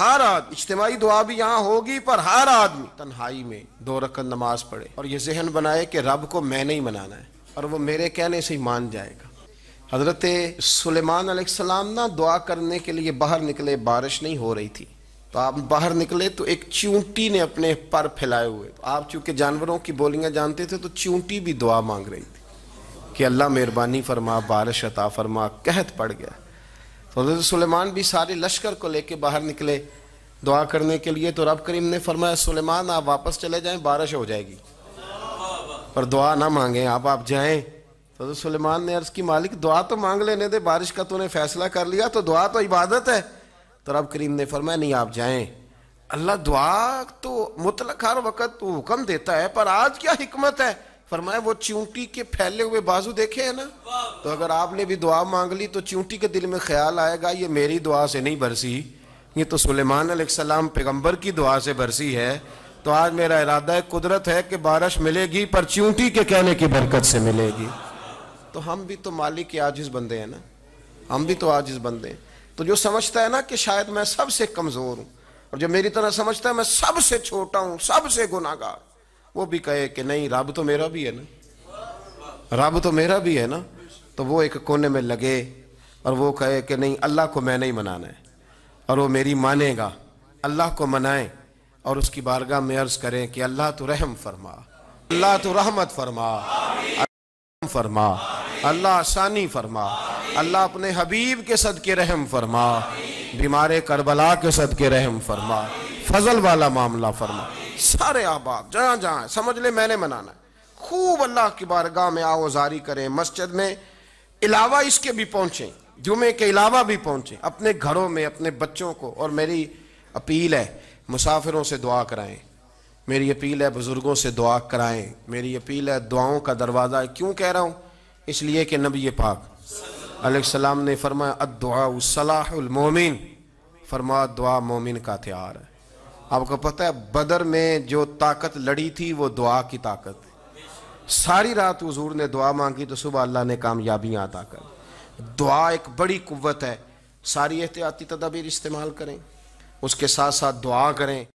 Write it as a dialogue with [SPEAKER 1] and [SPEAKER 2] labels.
[SPEAKER 1] हर आदमी इज्तमाही दुआ भी यहाँ होगी पर हर आदमी तन्हाई में दो रकत नमाज पढ़े और ये जहन बनाए कि रब को मैंने ही मनाना है और वो मेरे कहने से ही मान जाएगा हज़रत सलेमान सलाम ना दुआ करने के लिए बाहर निकले बारिश नहीं हो रही थी तो आप बाहर निकले तो एक चूंटी ने अपने पर फैलाए हुए तो आप चूंकि जानवरों की बोलियाँ जानते थे तो चूंटी भी दुआ मांग रही थी कि अल्लाह मेहरबानी फरमा बारिश अता फरमा कहत पड़ गया तो हजरत सुलेमान भी सारे लश्कर को लेके बाहर निकले दुआ करने के लिए तो रब करीम ने फरमाया सुलेमान आप वापस चले जाएं बारिश हो जाएगी पर दुआ ना मांगे आप आप जाएं तो हजरत सुलेमान ने अर्ज़ की मालिक दुआ तो मांग लेने दे बारिश का तूने फैसला कर लिया तो दुआ तो इबादत है तो रब करीम ने फरमाया नहीं आप जाए अल्लाह दुआ तो मुतलक हर वक्त हुक्म देता है पर आज क्या हिकमत है फरमाया वो चूंटी के फैले हुए बाजू देखे है ना तो अगर आपने भी दुआ मांग ली तो चूंटी के दिल में ख्याल आएगा ये मेरी दुआ से नहीं बरसी ये तो सुलेमान सलाम पैगम्बर की दुआ से बरसी है तो आज मेरा इरादा है कुदरत है कि बारिश मिलेगी पर चूंटी के कहने की बरकत से मिलेगी तो हम भी तो मालिक के आजिज बंदे हैं ना हम भी तो आजिज बंदे हैं तो जो समझता है ना कि शायद मैं सबसे कमज़ोर हूँ और जो मेरी तरह समझता है मैं सबसे छोटा हूँ सबसे गुनागार वो भी कहे कि नहीं रब तो मेरा भी है ना रब तो मेरा भी है ना तो वो एक कोने में लगे और वो कहे कि नहीं अल्लाह को मैं नहीं मनाना है और वो मेरी मानेगा अल्लाह को मनाएं और उसकी बारगाह में अर्ज़ करें कि अल्लाह तो रहम फरमा अल्लाह तो रहमत फरमा फरमा अल्लाह आसानी फरमा अल्लाह अपने हबीब के सद के रहम फरमा बीमारे करबला के सद के रहम फरमा फजल वाला मामला फरमा सारे अहबाब जहाँ जहाँ समझ ले मैंने मनाना है खूब अल्लाह की बारगाह में आओजारी करें मस्जिद में अलावा इसके भी पहुँचें जुमे के अलावा भी पहुँचें अपने घरों में अपने बच्चों को और मेरी अपील है मुसाफिरों से दुआ कराएं मेरी अपील है बुज़ुर्गों से दुआ कराएं मेरी अपील है दुआओं का दरवाज़ा क्यों कह रहा हूँ इसलिए कि नबी पाक सलाम ने फरमाया दुआ सलाहमोमिन फरमा दुआ मोमिन का हथियार है आपको पता है बदर में जो ताकत लड़ी थी वो दुआ की ताकत सारी रात हजूर ने दुआ मांगी तो सुबह अल्लाह ने कामयाबियाँ अदा कर दुआ एक बड़ी कुत है सारी एहतियाती तदाबीर इस्तेमाल करें उसके साथ साथ दुआ करें